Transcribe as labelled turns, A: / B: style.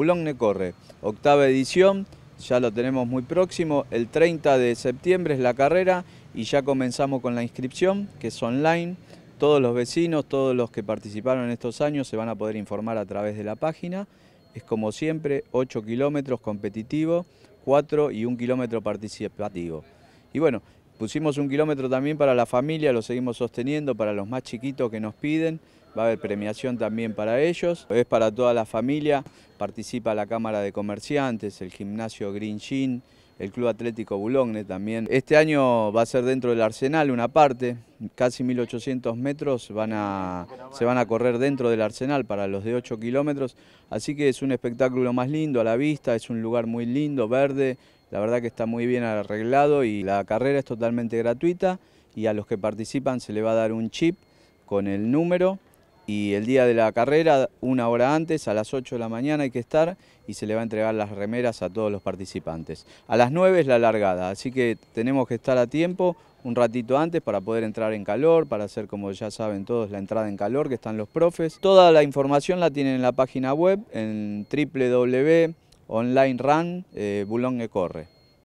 A: Boulogne corre, octava edición, ya lo tenemos muy próximo, el 30 de septiembre es la carrera y ya comenzamos con la inscripción, que es online. Todos los vecinos, todos los que participaron en estos años se van a poder informar a través de la página. Es como siempre, 8 kilómetros competitivo, 4 y 1 kilómetro participativo. Y bueno, Pusimos un kilómetro también para la familia, lo seguimos sosteniendo para los más chiquitos que nos piden. Va a haber premiación también para ellos. Es para toda la familia. Participa la Cámara de Comerciantes, el gimnasio Green Gin, el Club Atlético Boulogne también. Este año va a ser dentro del Arsenal una parte, casi 1800 metros se van a correr dentro del Arsenal para los de 8 kilómetros, así que es un espectáculo más lindo a la vista, es un lugar muy lindo, verde, la verdad que está muy bien arreglado y la carrera es totalmente gratuita y a los que participan se le va a dar un chip con el número y el día de la carrera, una hora antes, a las 8 de la mañana hay que estar y se le va a entregar las remeras a todos los participantes. A las 9 es la largada, así que tenemos que estar a tiempo un ratito antes para poder entrar en calor, para hacer como ya saben todos la entrada en calor que están los profes. Toda la información la tienen en la página web en run,